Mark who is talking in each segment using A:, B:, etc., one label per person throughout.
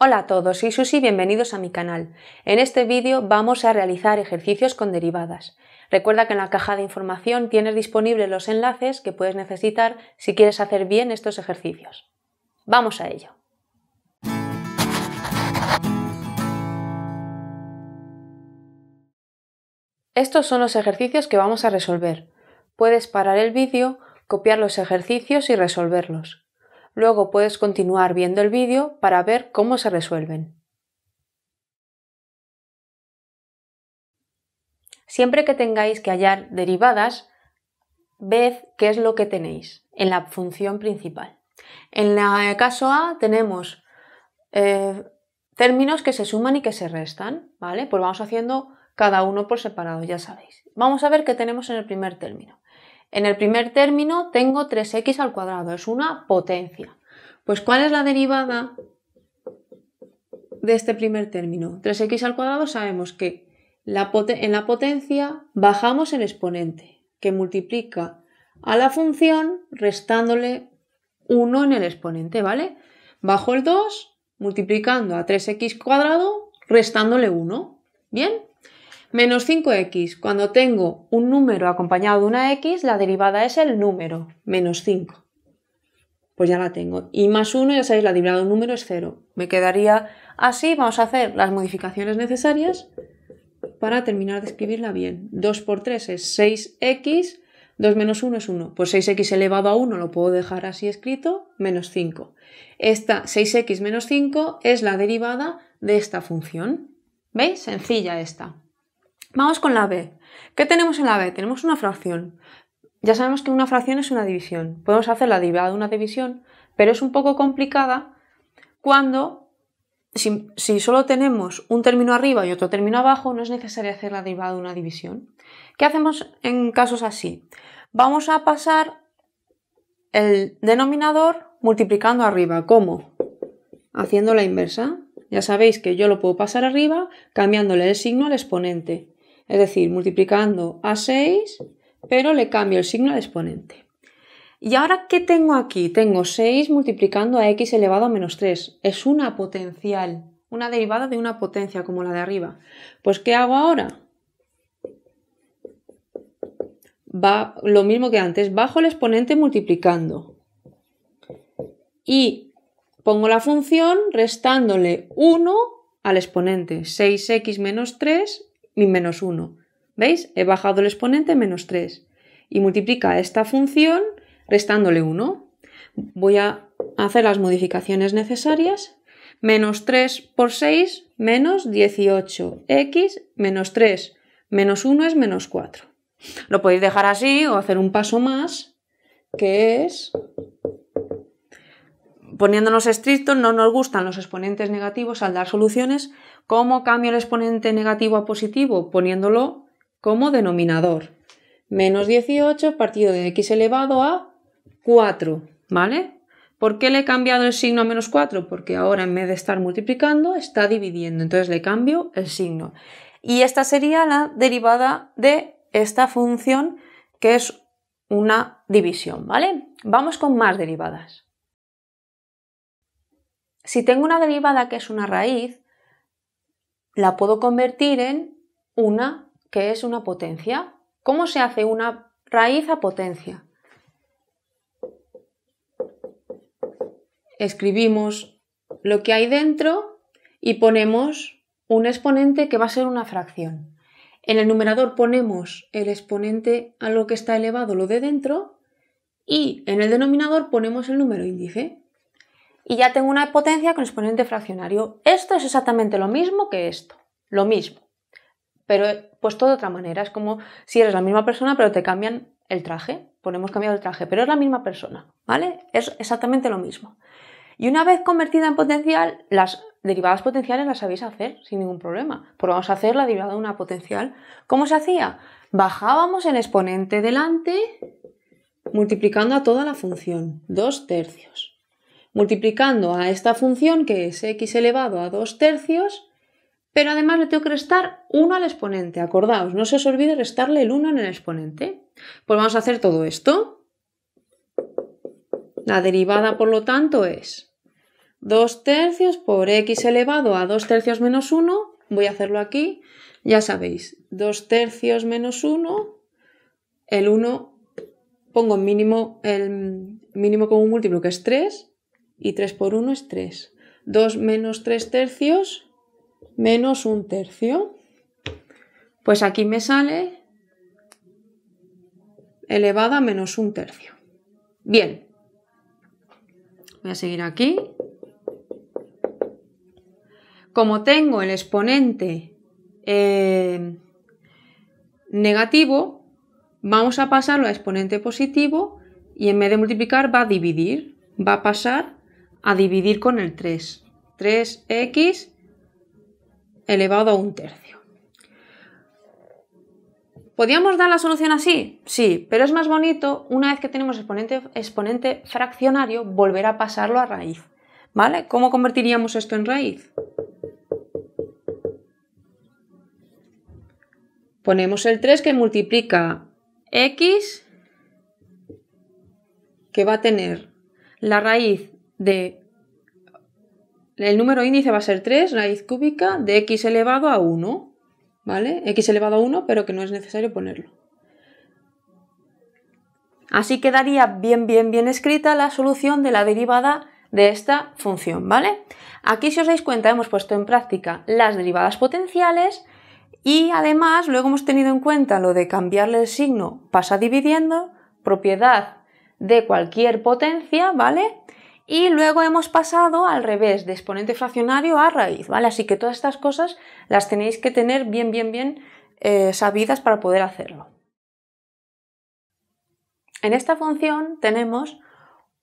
A: Hola a todos, soy Susi y bienvenidos a mi canal. En este vídeo vamos a realizar ejercicios con derivadas. Recuerda que en la caja de información tienes disponibles los enlaces que puedes necesitar si quieres hacer bien estos ejercicios. Vamos a ello. Estos son los ejercicios que vamos a resolver. Puedes parar el vídeo, copiar los ejercicios y resolverlos. Luego puedes continuar viendo el vídeo para ver cómo se resuelven. Siempre que tengáis que hallar derivadas, ved qué es lo que tenéis en la función principal. En el caso A tenemos eh, términos que se suman y que se restan, ¿vale? Pues vamos haciendo cada uno por separado, ya sabéis. Vamos a ver qué tenemos en el primer término. En el primer término tengo 3x al cuadrado, es una potencia. Pues ¿cuál es la derivada de este primer término? 3x al cuadrado sabemos que en la potencia bajamos el exponente, que multiplica a la función restándole 1 en el exponente, ¿vale? Bajo el 2, multiplicando a 3x cuadrado, restándole 1. ¿Bien? Menos 5x, cuando tengo un número acompañado de una x, la derivada es el número, menos 5. Pues ya la tengo. Y más 1, ya sabéis, la derivada de un número es 0. Me quedaría así, vamos a hacer las modificaciones necesarias para terminar de escribirla bien. 2 por 3 es 6x, 2 menos 1 es 1. Pues 6x elevado a 1 lo puedo dejar así escrito, menos 5. Esta 6x menos 5 es la derivada de esta función. ¿Veis? Sencilla esta. Vamos con la B. ¿Qué tenemos en la B? Tenemos una fracción. Ya sabemos que una fracción es una división. Podemos hacer la derivada de una división, pero es un poco complicada cuando, si, solo tenemos un término arriba y otro término abajo, no es necesario hacer la derivada de una división. ¿Qué hacemos en casos así? Vamos a pasar el denominador multiplicando arriba. ¿Cómo? Haciendo la inversa. Ya sabéis que yo lo puedo pasar arriba cambiándole el signo al exponente. Es decir, multiplicando a 6, pero le cambio el signo al exponente. ¿Y ahora qué tengo aquí? Tengo 6 multiplicando a x elevado a menos 3. Es una potencial, una derivada de una potencia como la de arriba. Pues ¿qué hago ahora? Va, lo mismo que antes, bajo el exponente multiplicando. Y pongo la función restándole 1 al exponente. 6x menos 3 y menos 1. ¿Veis? He bajado el exponente menos 3. Y multiplica esta función restándole 1. Voy a hacer las modificaciones necesarias. Menos 3 por 6, menos 18. X, menos 3, menos 1 es menos 4. Lo podéis dejar así o hacer un paso más, que es poniéndonos estrictos, no nos gustan los exponentes negativos al dar soluciones. ¿Cómo cambio el exponente negativo a positivo? Poniéndolo como denominador. Menos 18 partido de x elevado a 4, ¿vale? ¿Por qué le he cambiado el signo a menos 4? Porque ahora en vez de estar multiplicando, está dividiendo. Entonces le cambio el signo. Y esta sería la derivada de esta función, que es una división, ¿vale? Vamos con más derivadas. Si tengo una derivada que es una raíz, la puedo convertir en una que es una potencia. ¿Cómo se hace una raíz a potencia? Escribimos lo que hay dentro y ponemos un exponente que va a ser una fracción. En el numerador ponemos el exponente a lo que está elevado lo de dentro y en el denominador ponemos el número índice y ya tengo una potencia con exponente fraccionario. Esto es exactamente lo mismo que esto, lo mismo, pero puesto de otra manera. Es como si eres la misma persona pero te cambian el traje, ponemos cambiado el traje, pero es la misma persona, ¿vale? Es exactamente lo mismo. Y una vez convertida en potencial, las derivadas potenciales las sabéis hacer sin ningún problema. Pues vamos a hacer la derivada de una potencial. ¿Cómo se hacía? Bajábamos el exponente delante multiplicando a toda la función, dos tercios multiplicando a esta función que es x elevado a 2 tercios, pero además le tengo que restar 1 al exponente. Acordaos, no se os olvide restarle el 1 en el exponente. Pues vamos a hacer todo esto. La derivada, por lo tanto, es 2 tercios por x elevado a 2 tercios menos 1. Voy a hacerlo aquí. Ya sabéis, 2 tercios menos 1, el 1 pongo mínimo, el mínimo común múltiplo que es 3 y 3 por 1 es 3. 2 menos 3 tercios menos 1 tercio. Pues aquí me sale elevada a menos 1 tercio. Bien. Voy a seguir aquí. Como tengo el exponente eh, negativo, vamos a pasarlo a exponente positivo y en vez de multiplicar va a dividir, va a pasar a dividir con el 3. 3x elevado a un tercio. ¿Podríamos dar la solución así? Sí, pero es más bonito una vez que tenemos exponente, exponente fraccionario volver a pasarlo a raíz. ¿Vale? ¿Cómo convertiríamos esto en raíz? Ponemos el 3 que multiplica x, que va a tener la raíz de... El número índice va a ser 3, raíz cúbica de x elevado a 1, ¿vale? x elevado a 1, pero que no es necesario ponerlo. Así quedaría bien, bien, bien escrita la solución de la derivada de esta función, ¿vale? Aquí, si os dais cuenta, hemos puesto en práctica las derivadas potenciales y además luego hemos tenido en cuenta lo de cambiarle el signo pasa dividiendo, propiedad de cualquier potencia, ¿vale? Y luego hemos pasado al revés, de exponente fraccionario a raíz, ¿vale? Así que todas estas cosas las tenéis que tener bien, bien, bien eh, sabidas para poder hacerlo. En esta función tenemos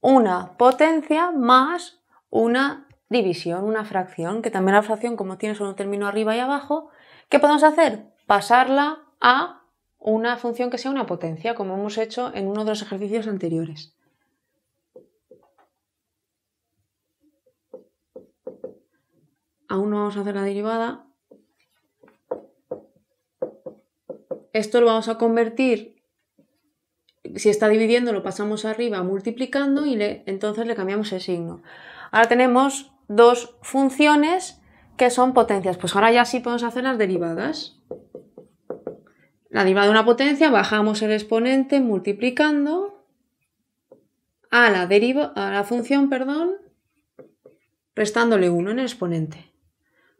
A: una potencia más una división, una fracción, que también la fracción, como tiene solo un término arriba y abajo, ¿qué podemos hacer? Pasarla a una función que sea una potencia, como hemos hecho en uno de los ejercicios anteriores. Aún no vamos a hacer la derivada. Esto lo vamos a convertir, si está dividiendo lo pasamos arriba multiplicando y entonces le cambiamos el signo. Ahora tenemos dos funciones que son potencias. Pues ahora ya sí podemos hacer las derivadas. La derivada de una potencia, bajamos el exponente multiplicando a la, función, perdón, restándole 1 en el exponente.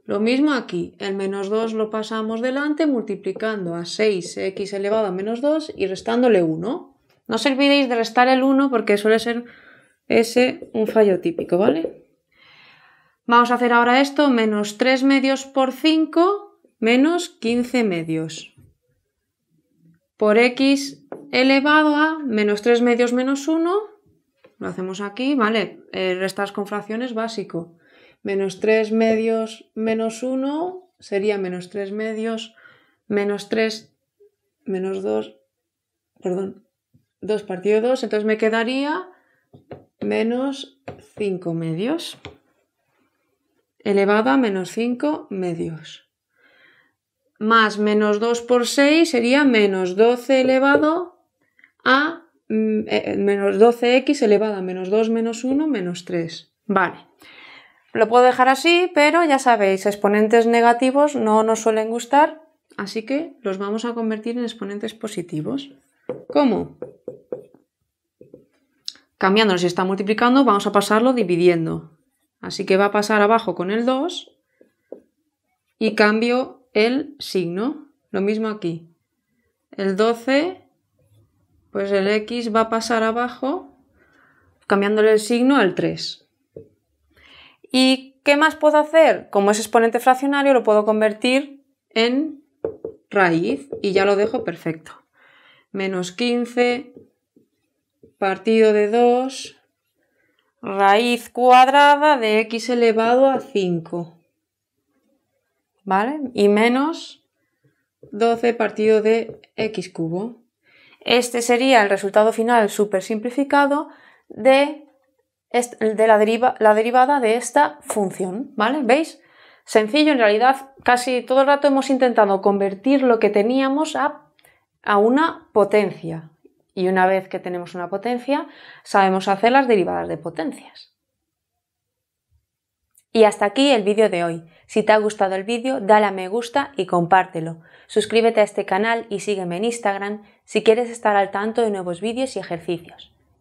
A: Lo mismo aquí, el menos 2 lo pasamos delante multiplicando a 6x elevado a menos 2 y restándole 1. No os olvidéis de restar el 1 porque suele ser ese un fallo típico, ¿vale? Vamos a hacer ahora esto, menos 3 medios por 5 menos 15 medios. Por x elevado a menos 3 medios menos 1, lo hacemos aquí, ¿vale? Restar eh, restas con fracciones básico menos 3 medios menos 1 sería menos 3 medios menos 3 menos 2, perdón, 2 partido 2, entonces me quedaría menos 5 medios elevado a menos 5 medios. Más menos 2 por 6 sería menos 12 elevado a mm, eh, menos 12x elevado a menos 2 menos 1 menos 3. Vale. Lo puedo dejar así, pero ya sabéis, exponentes negativos no nos suelen gustar, así que los vamos a convertir en exponentes positivos. ¿Cómo? Cambiándolo si está multiplicando, vamos a pasarlo dividiendo. Así que va a pasar abajo con el 2 y cambio el signo. Lo mismo aquí. El 12, pues el x va a pasar abajo cambiándole el signo al 3. ¿Y qué más puedo hacer? Como es exponente fraccionario, lo puedo convertir en raíz y ya lo dejo perfecto. Menos 15 partido de 2 raíz cuadrada de x elevado a 5. ¿Vale? Y menos 12 partido de x cubo. Este sería el resultado final súper simplificado de es de la, derivada de esta función, ¿vale? ¿Veis? Sencillo, en realidad casi todo el rato hemos intentado convertir lo que teníamos a, a una potencia. Y una vez que tenemos una potencia, sabemos hacer las derivadas de potencias. Y hasta aquí el vídeo de hoy. Si te ha gustado el vídeo, dale a me gusta y compártelo. Suscríbete a este canal y sígueme en Instagram si quieres estar al tanto de nuevos vídeos y ejercicios.